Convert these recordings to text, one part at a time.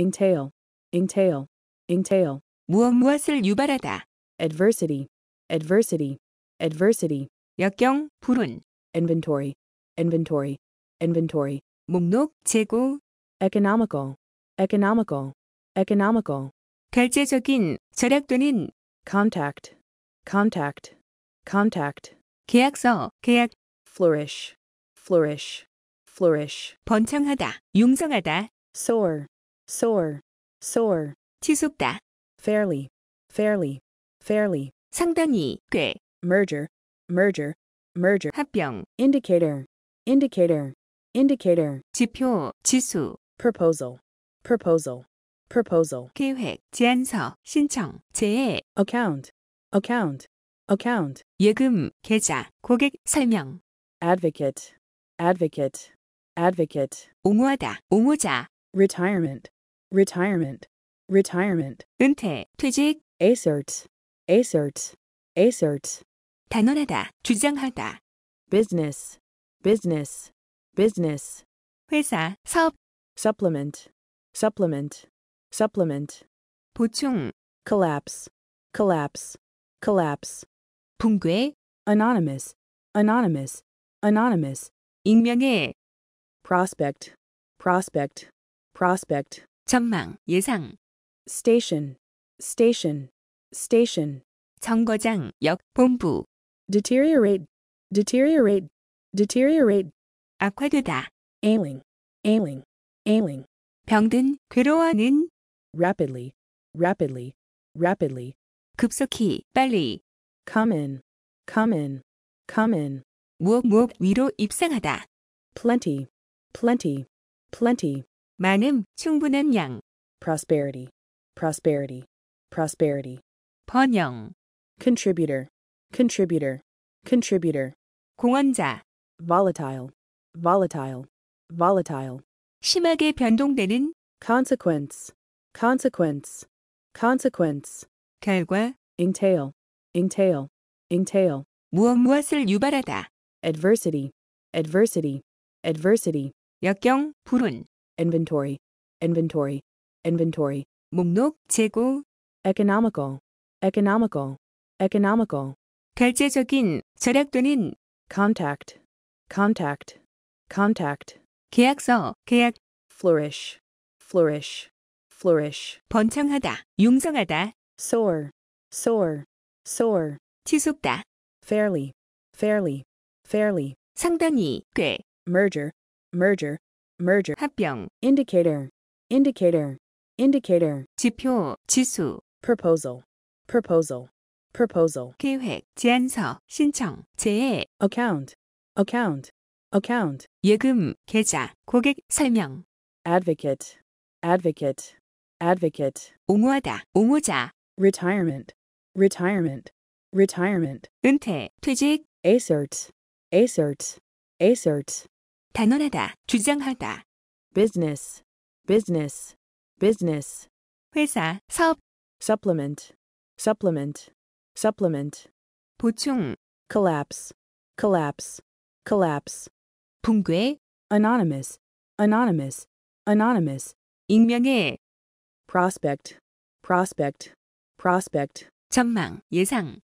entail, entail, entail. 무엇 무엇을 유발하다. adversity, adversity, adversity. 역경, 불운. inventory, inventory, inventory. 목록, 재고. economical, economical, economical. 결제적인, 절약 또는 contact, contact, contact. 계약서, 계약. flourish, flourish, flourish. 번창하다, 융성하다. soar, soar, soar. 치솟다. fairly, fairly, fairly. 상당히, 꽤. merger, merger, merger. 합병. indicator, indicator, indicator. 지표, 지수. proposal, proposal, proposal. 계획, 제안서, 신청, 제해. account, account, account. 예금, 계좌, 고객 설명. advocate, advocate, advocate. 옹호하다, 옹호자. retirement, retirement, retirement. 은퇴, 퇴직. assert, assert, assert. 단언하다, 주장하다. business, business, business. 회사, 사업. supplement, supplement, supplement. 보충. collapse, collapse, collapse. 붕괴. anonymous, anonymous, anonymous. 익명의. prospect, prospect, prospect. 전망, 예상. station, station, station. 정거장, 역, 본부. deteriorate, deteriorate, deteriorate. 악화되다. ailing, ailing, ailing. 병든, 괴로워하는. rapidly, rapidly, rapidly. 급속히, 빨리. come in, come in, come in. 무엇 무엇 위로 입상하다. plenty, plenty, plenty. 많음, 충분한 양. prosperity, prosperity, prosperity. 번영, contributor, contributor, contributor. 공헌자, volatile, volatile, volatile. 심하게 변동되는 consequence, consequence, consequence. 결과, entail, entail, entail. 무엇 무엇을 유발하다. adversity, adversity, adversity. 역경, 불운. inventory, inventory, inventory. 목록, 재고. economical, economical, economical. 결제적인, 절약 또는 contact, contact, contact. 계약서, 계약. flourish, flourish, flourish. 번창하다, 융성하다. soar, soar, soar. 치솟다. fairly, fairly, fairly. 상당히, 꽤. merger, merger, merger 합병 indicator indicator indicator 지표 지수 proposal proposal proposal 계획 제안서 신청 제해 account account account 예금 계좌 고객 설명 advocate advocate advocate 옹호하다 옹호자 retirement retirement retirement 은퇴 퇴직 asserts asserts asserts 단언하다, 주장하다. business, business, business. 회사, 사업. supplement, supplement, supplement. 보충. collapse, collapse, collapse. 붕괴. anonymous, anonymous, anonymous. 익명의. prospect, prospect, prospect. 전망, 예상.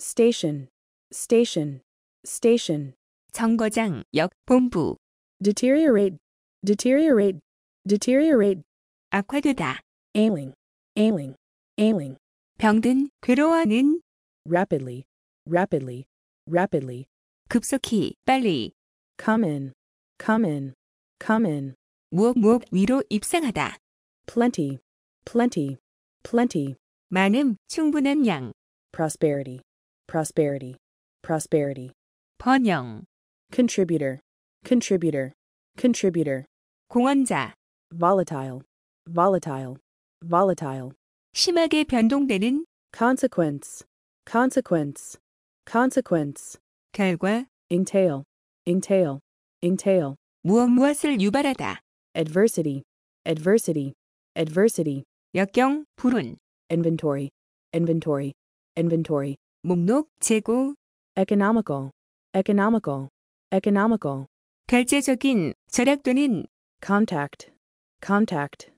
station, station, station. 정거장, 역, 본부. deteriorate, deteriorate, deteriorate, 악화되다, ailing, ailing, ailing, 병든, 괴로워하는, rapidly, rapidly, rapidly, 급속히, 빨리, come in, come in, come in, 무엇 위로 입상하다, plenty, plenty, plenty, 많음, 충분한 양, prosperity, prosperity, prosperity, 번영, contributor, contributor, contributor. 공헌자, volatile, volatile, volatile. 심하게 변동되는 consequence, consequence, consequence. 결과 entail, entail, entail. 무엇 무엇을 유발하다. adversity, adversity, adversity. 역경, 불운. inventory, inventory, inventory. 목록, 재고. economical, economical, economical. 결제적인 절약 또는 contact, contact,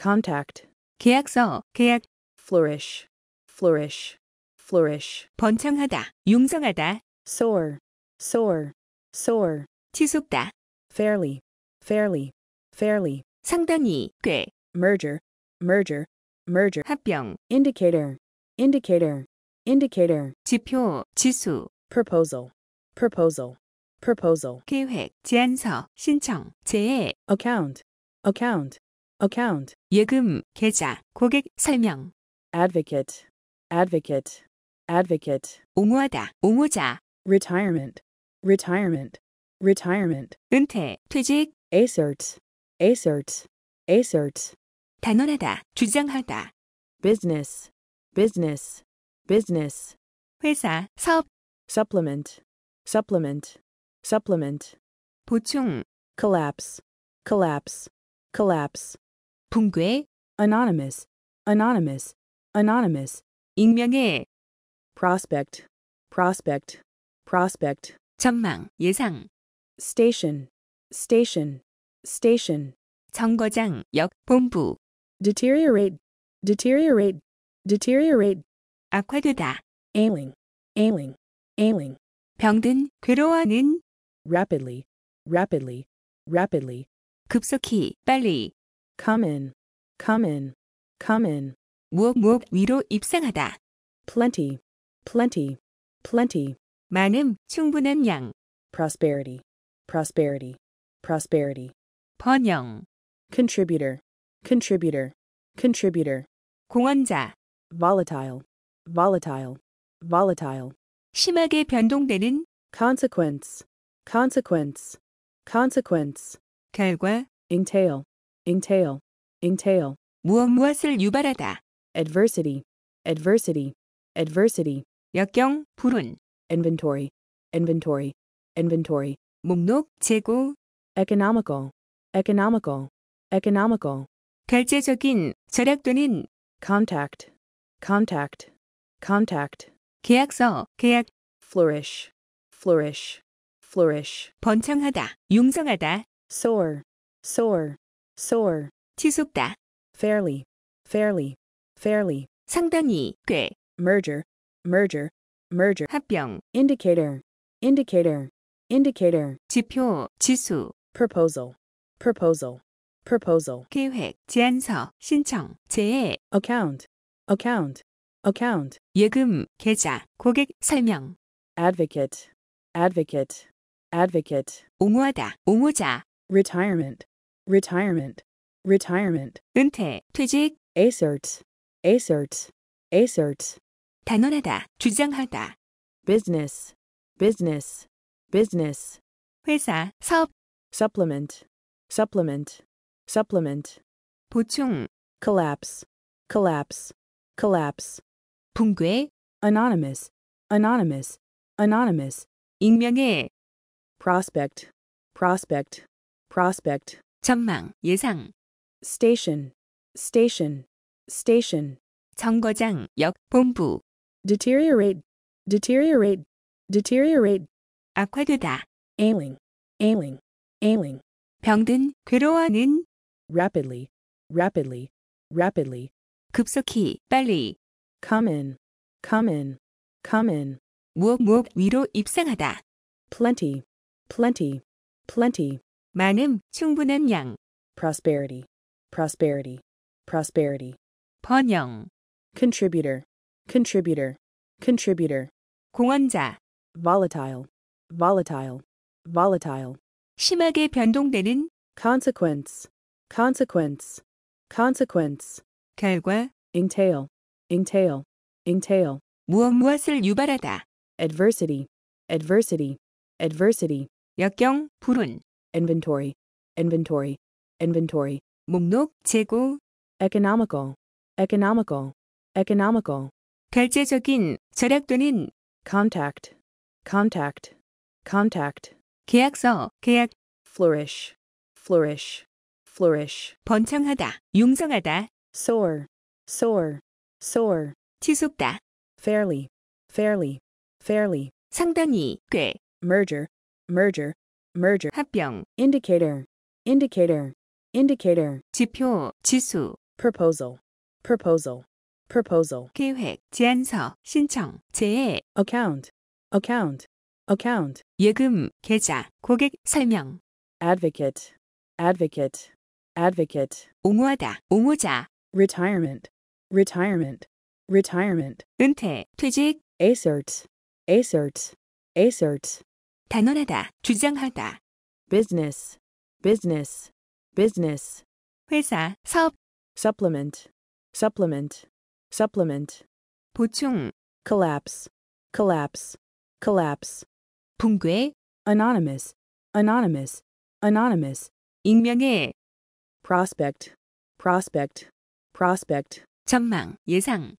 contact. 계약서, 계약. flourish, flourish, flourish. 번창하다, 용성하다. soar, soar, soar. 치솟다. fairly, fairly, fairly. 상당히, 꽤. merger, merger, merger. 합병. indicator, indicator, indicator. 지표, 지수. proposal, proposal, proposal 계획, 제안서, 신청, 제의 account account account 예금, 계좌, 고객 설명 advocate advocate advocate 옹호하다, 옹호자 retirement retirement retirement 은퇴, 퇴직 asserts asserts asserts 단언하다, 주장하다 business business business 회사, 사업 supplement supplement supplement 보충 collapse collapse collapse 붕괴 anonymous anonymous anonymous 익명의 prospect prospect prospect 전망 예상 station station station 정거장 역 본부 deteriorate deteriorate deteriorate 악화되다 ailing ailing ailing 병든 괴로워하는 rapidly, rapidly, rapidly. 급속히, 빨리. Come in, come in, come in. 무엇 무엇 위로 입상하다. Plenty, plenty, plenty. 많음, 충분한 양. Prosperity, prosperity, prosperity. 번영. Contributor, contributor, contributor. 공헌자. Volatile, volatile, volatile. 심하게 변동되는 consequence, consequence, consequence, 결과, entail, entail, entail, 무엇 무엇을 유발하다, adversity, adversity, adversity, 역경, 불운, inventory, inventory, inventory, 목록, 재고, economical, economical, economical, 결제적인, 절약되는, contact, contact, contact, 계약서, 계약, flourish, flourish, flourish. 번창하다, 융성하다. soar, soar, soar. 치솟다. fairly, fairly, fairly. 상당히, 꽤. merger, merger, merger. 합병. indicator, indicator, indicator. 지표, 지수. proposal, proposal, proposal. 계획, 제안서, 신청, 제해. account, account, account. 예금, 계좌, 고객 설명. advocate, advocate, advocate, 옹호하다, 옹호자, retirement, retirement, retirement, 은퇴, 퇴직, assert, assert, assert, 단언하다, 주장하다, business, business, business, 회사, 사업, supplement, supplement, supplement, 보충, collapse, collapse, collapse, 붕괴, anonymous, anonymous, anonymous, 익명의 prospect, prospect, prospect. 전망, 예상. station, station, station. 정거장, 역, 본부. deteriorate, deteriorate, deteriorate. 악화되다. ailing, ailing, ailing. 병든, 괴로워하는. rapidly, rapidly, rapidly. 급속히, 빨리. come in, come in, come in. 무엇 무엇 위로 입상하다. plenty, plenty, plenty. 많음, 충분한 양. prosperity, prosperity, prosperity. 번영, contributor, contributor, contributor. 공헌자, volatile, volatile, volatile. 심하게 변동되는 consequence, consequence, consequence. 결과 entail, entail, entail. 무엇 무엇을 유발하다 adversity, adversity, adversity. 역경 불운 inventory inventory inventory 목록 재고 economical economical economical 결제적인 절약 또는 contact contact contact 계약서 계약 flourish flourish flourish 번창하다 용성하다 soar soar soar 치솟다 fairly fairly fairly 상당히 꽤 merger merger, merger. 합병. indicator, indicator, indicator. 지표, 지수. proposal, proposal, proposal. 계획, 제안서, 신청, 제해. account, account, account. 예금, 계좌, 고객 설명. advocate, advocate, advocate. 옹호하다, 옹호자. retirement, retirement, retirement. 은퇴, 퇴직. a s s e r t a s s e r t a s s e r t 단언하다, 주장하다. business, business, business. 회사, 사업. supplement, supplement, supplement. 보충. collapse, collapse, collapse. 붕괴. anonymous, anonymous, anonymous. 익명의. prospect, prospect, prospect. 전망, 예상.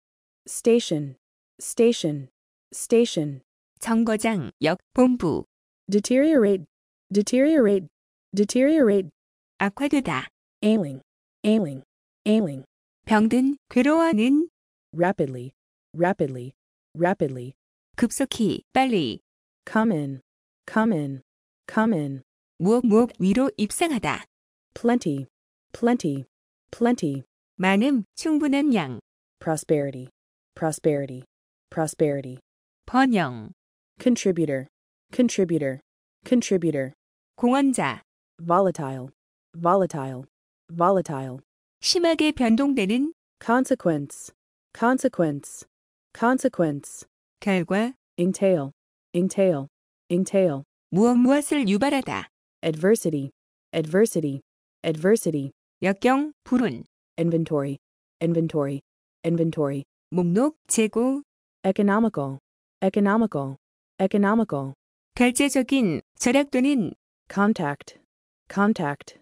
station, station, station. 정거장, 역, 본부. deteriorate, deteriorate, deteriorate, 악화되다, ailing, ailing, ailing, 병든, 괴로워하는, rapidly, rapidly, rapidly, 급속히, 빨리, come in, come in, come in, 무엇 무엇 위로 입상하다, plenty, plenty, plenty, 많음, 충분한 양, prosperity, prosperity, prosperity, 번영, contributor, contributor, contributor, 공헌자, volatile, volatile, volatile, 심하게 변동되는 consequence, consequence, consequence, 결과, entail, entail, entail, 무엇 무엇을 유발하다, adversity, adversity, adversity, 역경, 불운, inventory, inventory, inventory, 목록, 재고, economical, economical, economical, 결제적인 절약 또는 contact, contact,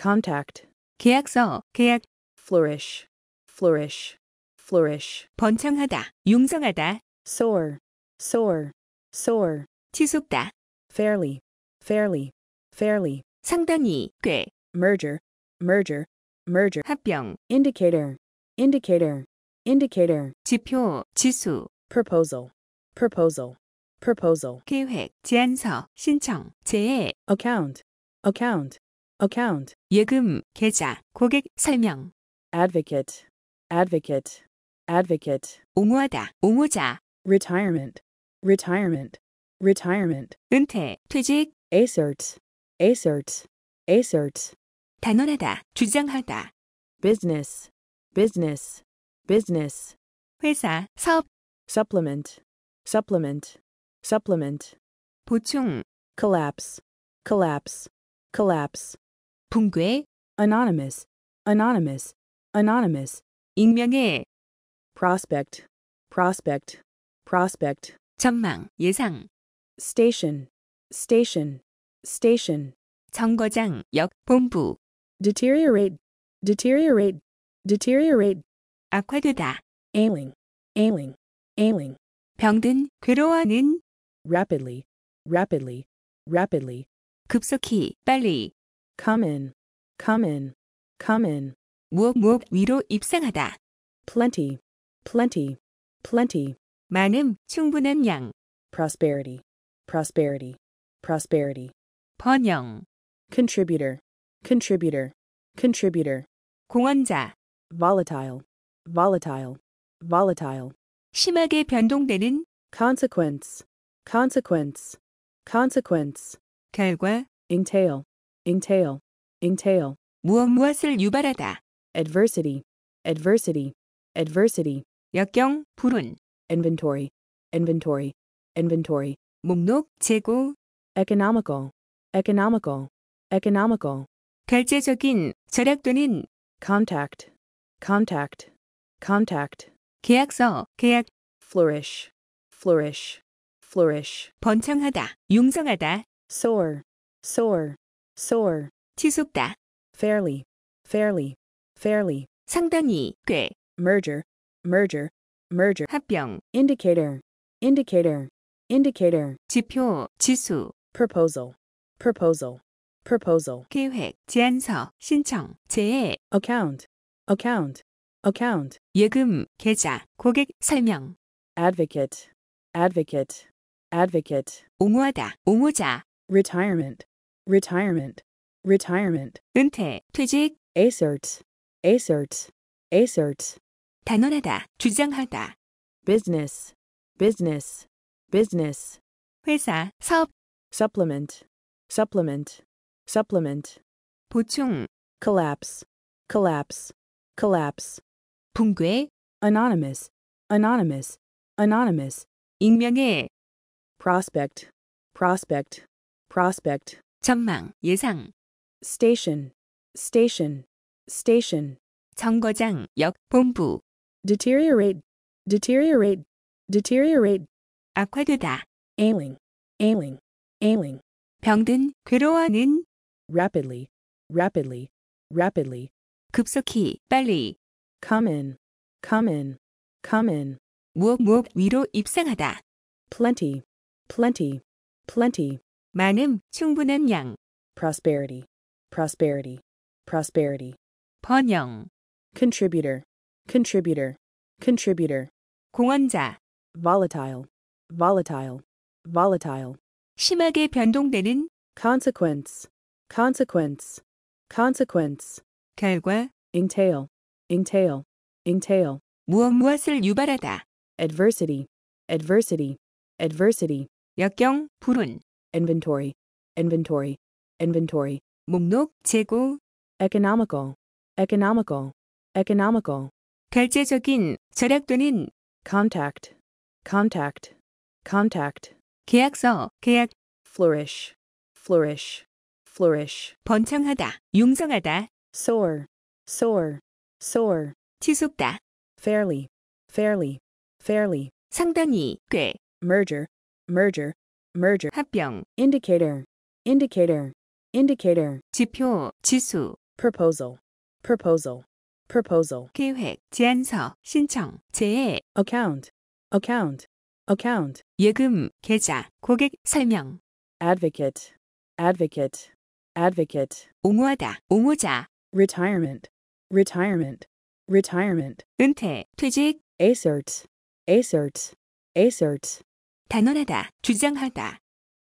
contact. 계약서, 계약. flourish, flourish, flourish. 번창하다, 융성하다. soar, soar, soar. 치솟다. fairly, fairly, fairly. 상당히, 꽤. merger, merger, merger. 합병. indicator, indicator, indicator. 지표, 지수. proposal, proposal, proposal 계획 제안서 신청 제의 account account account 예금 계좌 고객 설명 advocate advocate advocate 옹호하다 옹호자 retirement retirement retirement 은퇴 퇴직 assert assert assert 단언하다 주장하다 business business business 회사 사업 supplement supplement supplement, 보충, collapse, collapse, collapse, 붕괴, anonymous, anonymous, anonymous, 익명의, prospect, prospect, prospect, 전망, 예상, station, station, station, 정거장, 역, 본부, deteriorate, deteriorate, deteriorate, 악화되다, ailing, ailing, ailing, 병든, 괴로워하는, rapidly, rapidly, rapidly. 급속히, 빨리. come in, come in, come in. 무엇 무엇 위로 입상하다. plenty, plenty, plenty. 많음, 충분한 양. prosperity, prosperity, prosperity. 번영. contributor, contributor, contributor. 공헌자. volatile, volatile, volatile. 심하게 변동되는 consequence, consequence, consequence, 결과, entail, entail, entail, 무엇 무엇을 유발하다, adversity, adversity, adversity, 역경, 불운, inventory, inventory, inventory, 목록, 재고, economical, economical, economical, 결제적인, 절약 contact, contact, contact, 계약서, 계약, flourish, flourish, flourish, 번창하다, 융성하다, soar, soar, soar, 치솟다, fairly, fairly, fairly, 상당히, 꽤, merger, merger, merger, 합병, indicator, indicator, indicator, 지표, 지수, proposal, proposal, proposal, 계획, 제안서, 신청, 제해, account, account, account, 예금, 계좌, 고객 설명, advocate, advocate, advocate, 옹호하다, 옹호자, retirement, retirement, retirement, 은퇴, 퇴직, assert, assert, assert, 단언하다, 주장하다, business, business, business, 회사, 사업, supplement, supplement, supplement, 보충, collapse, collapse, collapse, 붕괴, anonymous, anonymous, anonymous, 익명의 prospect, prospect, prospect. 전망, 예상. station, station, station. 정거장, 역, 본부. deteriorate, deteriorate, deteriorate. 악화되다. ailing, ailing, ailing. 병든, 괴로워하는. rapidly, rapidly, rapidly. 급속히, 빨리. come in, come in, come in. 무엇 무엇 위로 입상하다. plenty, plenty, plenty. 많음, 충분한 양. prosperity, prosperity, prosperity. 번영, contributor, contributor, contributor. 공헌자, volatile, volatile, volatile. 심하게 변동되는 consequence, consequence, consequence. 결과, entail, entail, entail. 무엇 무엇을 유발하다. adversity, adversity, adversity. 역경 불운 inventory inventory inventory 목록 재고 economical economical economical 결제적인 절약 또는 contact contact contact 계약서 계약 flourish flourish flourish 번창하다 용성하다 soar soar soar 치솟다 fairly fairly fairly 상당히 꽤 merger merger, merger. 합병, indicator, indicator, indicator. 지표, 지수. proposal, proposal, proposal. 계획, 제안서, 신청, 제해. account, account, account. 예금, 계좌, 고객 설명. advocate, advocate, advocate. 옹호하다, 옹호자. retirement, retirement, retirement. 은퇴, 퇴직. a s s e r t a s s e r t a s s e r t 단언하다, 주장하다.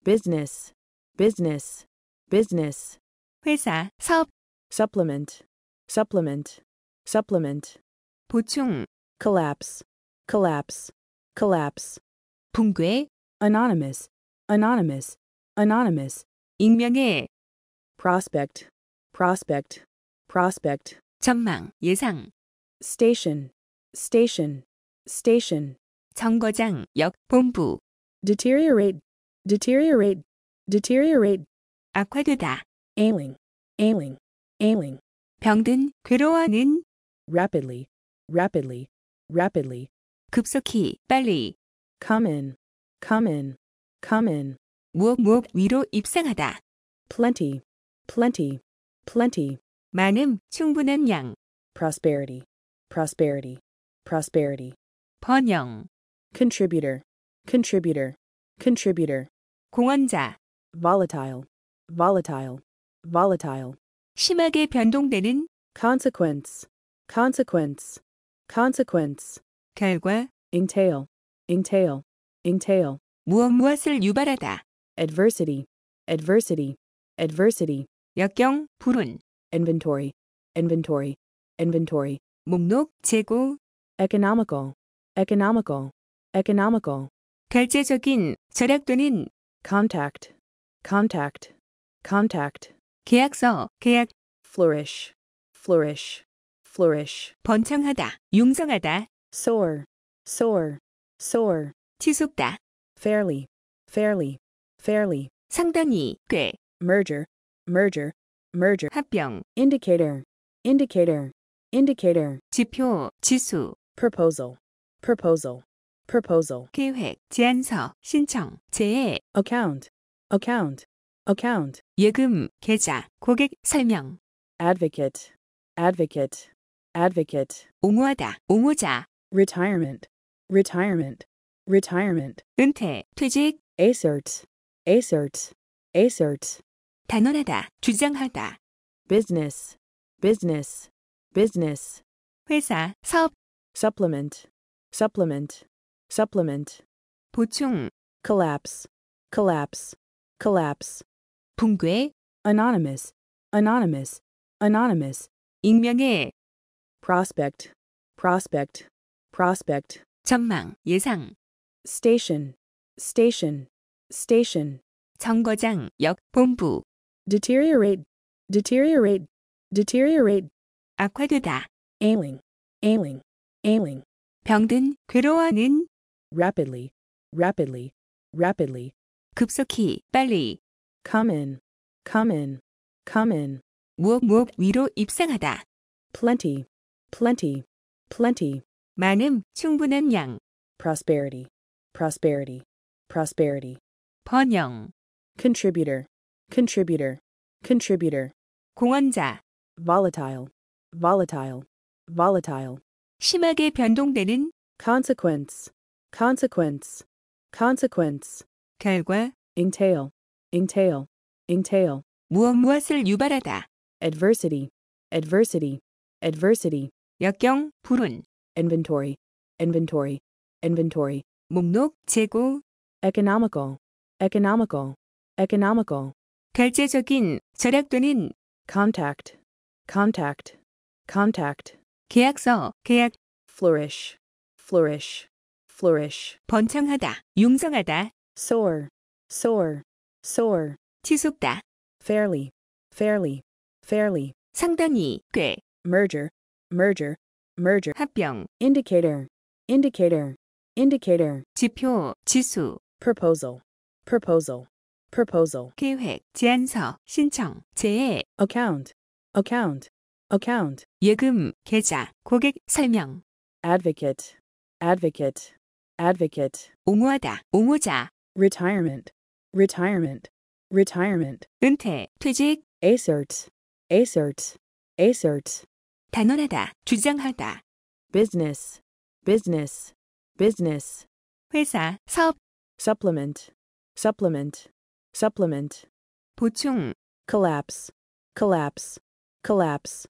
business, business, business. 회사, 사업, supplement, supplement, supplement. 보충, collapse, collapse, collapse. 붕괴, anonymous, anonymous, anonymous. 익명의 prospect, prospect, prospect. 전망, 예상. station, station, station. 정거장, 역, 본부. deteriorate, deteriorate, deteriorate, 악화되다, ailing, ailing, ailing, 병든, 괴로워하는, rapidly, rapidly, rapidly, 급속히, 빨리, come in, come in, come in, 무엇 무엇 위로 입상하다, plenty, plenty, plenty, 많음, 충분한 양, prosperity, prosperity, prosperity, 번영, contributor, contributor, contributor. 공헌자, volatile, volatile, volatile. 심하게 변동되는 consequence, consequence, consequence. 결과 entail, entail, entail. 무엇 무엇을 유발하다. adversity, adversity, adversity. 역경, 불운. inventory, inventory, inventory. 목록, 재고. economical, economical, economical. 결제적인 절약 또는 contact, contact, contact. 계약서, 계약. flourish, flourish, flourish. 번창하다, 융성하다. soar, soar, soar. 치솟다. fairly, fairly, fairly. 상당히, 꽤. merger, merger, merger. 합병. indicator, indicator, indicator. 지표, 지수. proposal, proposal, proposal 계획, 제안서, 신청, 재해 account account account 예금, 계좌, 고객 설명 advocate advocate advocate 옹호하다, 옹호자 retirement retirement retirement 은퇴, 퇴직 assert assert assert 단언하다, 주장하다 business business business 회사, 사업 supplement supplement supplement, 보충, collapse, collapse, collapse, 붕괴, anonymous, anonymous, anonymous, 익명의, prospect, prospect, prospect, 전망, 예상, station, station, station, 정거장, 역, 본부, deteriorate, deteriorate, deteriorate, 악화되다, ailing, ailing, ailing, 병든, 괴로워하는, rapidly, rapidly, rapidly. 급속히, 빨리. come in, come in, come in. 무엇 무엇 위로 입상하다. plenty, plenty, plenty. 많음, 충분한 양. prosperity, prosperity, prosperity. 번영. contributor, contributor, contributor. 공헌자. volatile, volatile, volatile. 심하게 변동되는 consequence, consequence, consequence, 결과, entail, entail, entail, 무엇 무엇을 유발하다, adversity, adversity, adversity, 역경, 불운, inventory, inventory, inventory, 목록, 재고, economical, economical, economical, 결제적인, 절약 또는 contact, contact, contact, 계약서, 계약, flourish, flourish, flourish. 번창하다, 융성하다. soar, soar, soar. 치솟다. fairly, fairly, fairly. 상당히, 꽤. merger, merger, merger. 합병. indicator, indicator, indicator. 지표, 지수. proposal, proposal, proposal. 계획, 제안서, 신청, 제해. account, account, account. 예금, 계좌, 고객 설명. advocate, advocate. advocate, 옹호하다, 옹호자, retirement, retirement, retirement, 은퇴, 퇴직, assert, assert, assert, 단언하다, 주장하다, business, business, business, 회사, 사업, supplement, supplement, supplement, 보충, collapse, collapse, collapse,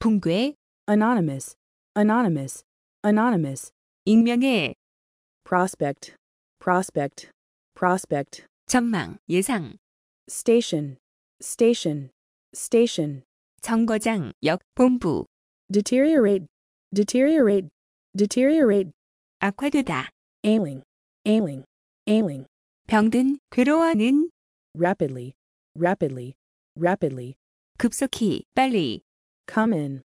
붕괴, anonymous, anonymous, anonymous, 익명의 prospect, prospect, prospect. 전망, 예상. station, station, station. 정거장, 역, 본부. deteriorate, deteriorate, deteriorate. 악화되다. ailing, ailing, ailing. 병든, 괴로워하는. rapidly, rapidly, rapidly. 급속히, 빨리. come in,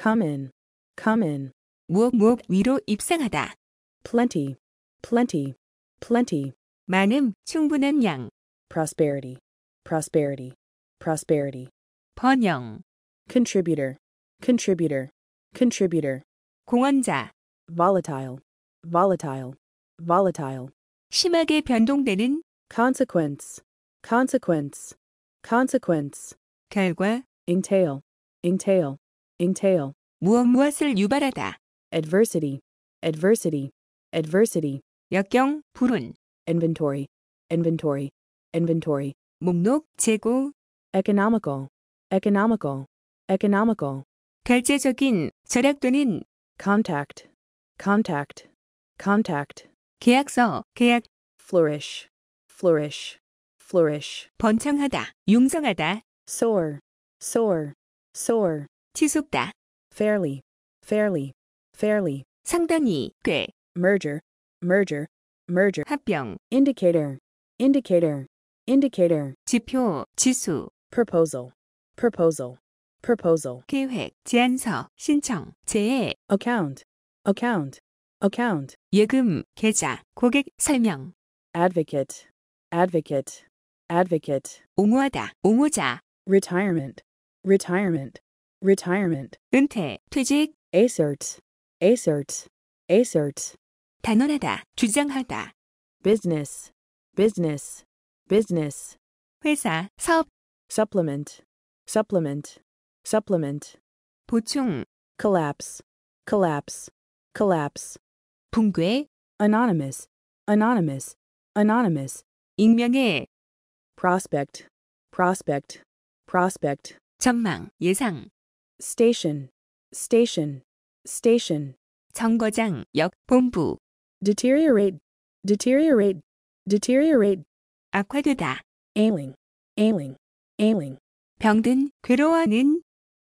come in, come in. 무엇 무엇 위로 입상하다. plenty, plenty, plenty. 많음, 충분한 양. prosperity, prosperity, prosperity. 번영, contributor, contributor, contributor. 공헌자, volatile, volatile, volatile. 심하게 변동되는 consequence, consequence, consequence. 결과, entail, entail, entail. 무엇 무엇을 유발하다. adversity, adversity, adversity. 역경, 불운 inventory, inventory, inventory 목록, 재고 economical, economical, economical 결제적인, 절약되는 contact, contact, contact 계약서, 계약 flourish, flourish, flourish 번창하다, 융성하다 soar, soar, soar 치솟다 fairly, fairly, fairly 상당히, 꽤 merger, merger, merger, 합병, indicator, indicator, indicator, 지표, 지수, proposal, proposal, proposal, 계획, 제안서, 신청, 제해, account, account, account, 예금, 계좌, 고객 설명, advocate, advocate, advocate, 옹호하다, 옹호자, retirement, retirement, retirement, 은퇴, 퇴직, assert, assert, assert, 단언하다, 주장하다. business, business, business. 회사, 사업. supplement, supplement, supplement. 보충. collapse, collapse, collapse. 붕괴. anonymous, anonymous, anonymous. 익명의. prospect, prospect, prospect. 전망, 예상. station, station, station. 정거장, 역, 본부. deteriorate, deteriorate, deteriorate, 악화되다, ailing, ailing, ailing, 병든, 괴로워하는,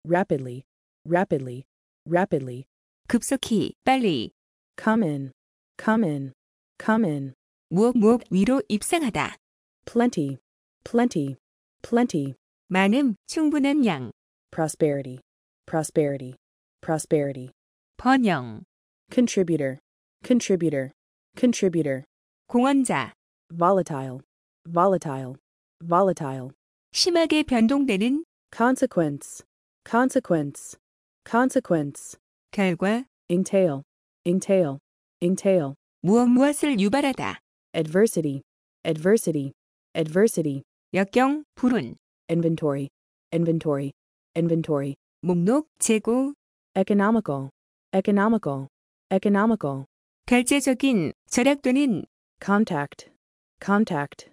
rapidly, rapidly, rapidly, 급속히, 빨리, come in, come in, come in, 무엇 무엇 위로 입상하다, plenty, plenty, plenty, 많음, 충분한 양, prosperity, prosperity, prosperity, 번영, contributor, contributor, contributor. 공헌자, volatile, volatile, volatile. 심하게 변동되는 consequence, consequence, consequence. 결과 entail, entail, entail. 무엇 무엇을 유발하다. adversity, adversity, adversity. 역경, 불운. inventory, inventory, inventory. 목록, 재고. economical, economical, economical. 결제적인 절약 되는 contact, contact,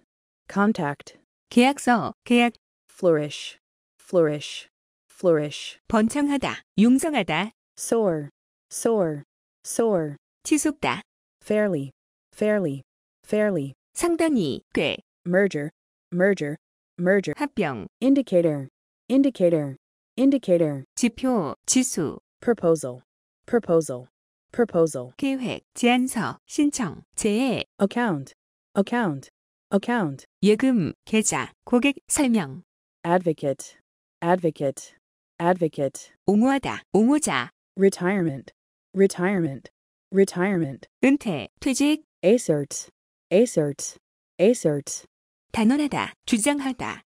contact, 계약서, 계약, flourish, flourish, flourish, 번창하다, 융성하다, soar, soar, soar, 치솟다, fairly, fairly, fairly, 상당히, 꽤, merger, merger, merger, 합병, indicator, indicator, indicator, 지표, 지수, proposal, proposal, proposal 계획, 제안서, 신청, 재해 account account account 예금, 계좌, 고객 설명 advocate advocate advocate 옹호하다, 옹호자 retirement retirement retirement 은퇴, 퇴직 assert assert assert 단언하다, 주장하다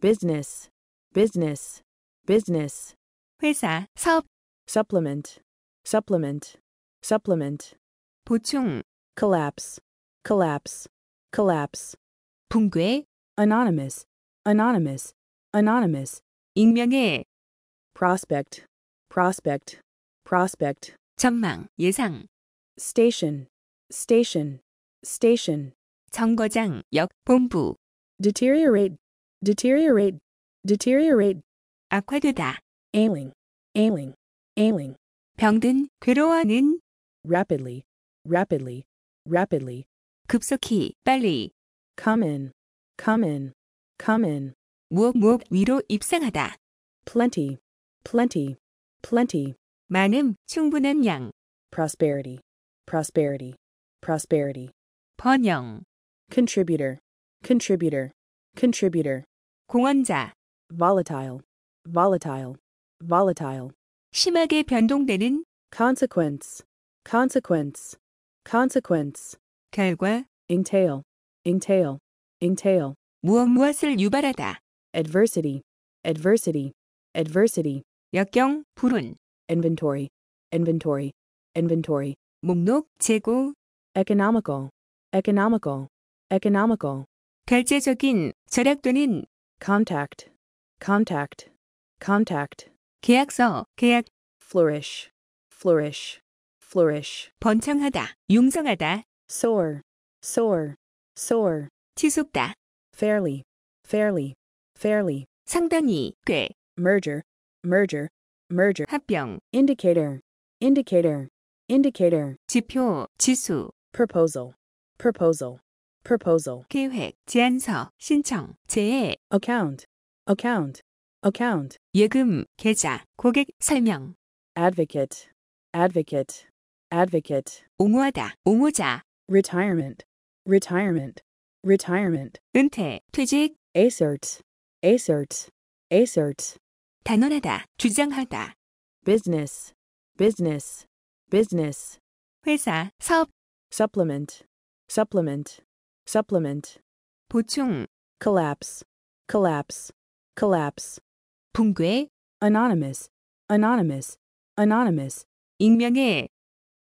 business business business 회사, 사업 supplement supplement supplement, 보충, collapse, collapse, collapse, 붕괴, anonymous, anonymous, anonymous, 익명의, prospect, prospect, prospect, 전망, 예상, station, station, station, 정거장, 역, 본부, deteriorate, deteriorate, deteriorate, 악화되다, ailing, ailing, ailing, 병든, 괴로워하는, rapidly, rapidly, rapidly. 급속히, 빨리. come in, come in, come in. 무엇 무엇 위로 입상하다. plenty, plenty, plenty. 많음, 충분한 양. prosperity, prosperity, prosperity. 번영. contributor, contributor, contributor. 공헌자. volatile, volatile, volatile. 심하게 변동되는 consequence, consequence, consequence, 결과, entail, entail, entail, 무엇 무엇을 유발하다, adversity, adversity, adversity, 역경, 불운, inventory, inventory, inventory, 목록, 재고, economical, economical, economical, 결제적인, 절약 또는 contact, contact, contact, 계약서, 계약, flourish, flourish, flourish 번창하다 융성하다 soar soar soar 치솟다 fairly fairly fairly 상당히 꽤 merger merger merger 합병 indicator indicator indicator 지표 지수 proposal proposal proposal 계획 제안서 신청 제해 account account account 예금 계좌 고객 설명 advocate advocate advocate, 옹호하다, 옹호자, retirement, retirement, retirement, 은퇴, 퇴직, assert, assert, assert, 단언하다, 주장하다, business, business, business, 회사, 사업, supplement, supplement, supplement, 보충, collapse, collapse, collapse, 붕괴, anonymous, anonymous, anonymous, 익명의,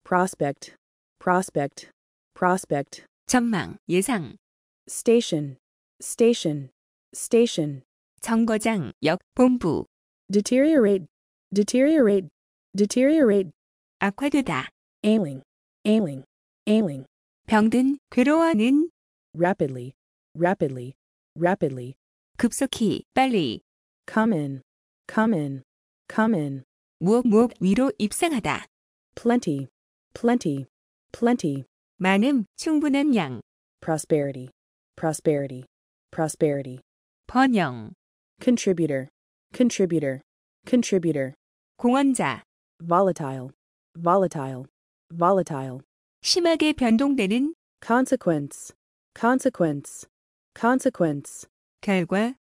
prospect, prospect, prospect. 전망, 예상. station, station, station. 정거장, 역, 본부. deteriorate, deteriorate, deteriorate. 악화되다. ailing, ailing, ailing. 병든, 괴로워하는. rapidly, rapidly, rapidly. 급속히, 빨리. come in, come in, come in. 무엇 무엇 위로 입상하다. plenty, plenty, plenty. 많음, 충분한 양. prosperity, prosperity, prosperity. 번영, contributor, contributor, contributor. 공헌자, volatile, volatile, volatile. 심하게 변동되는 consequence, consequence, consequence. 결과,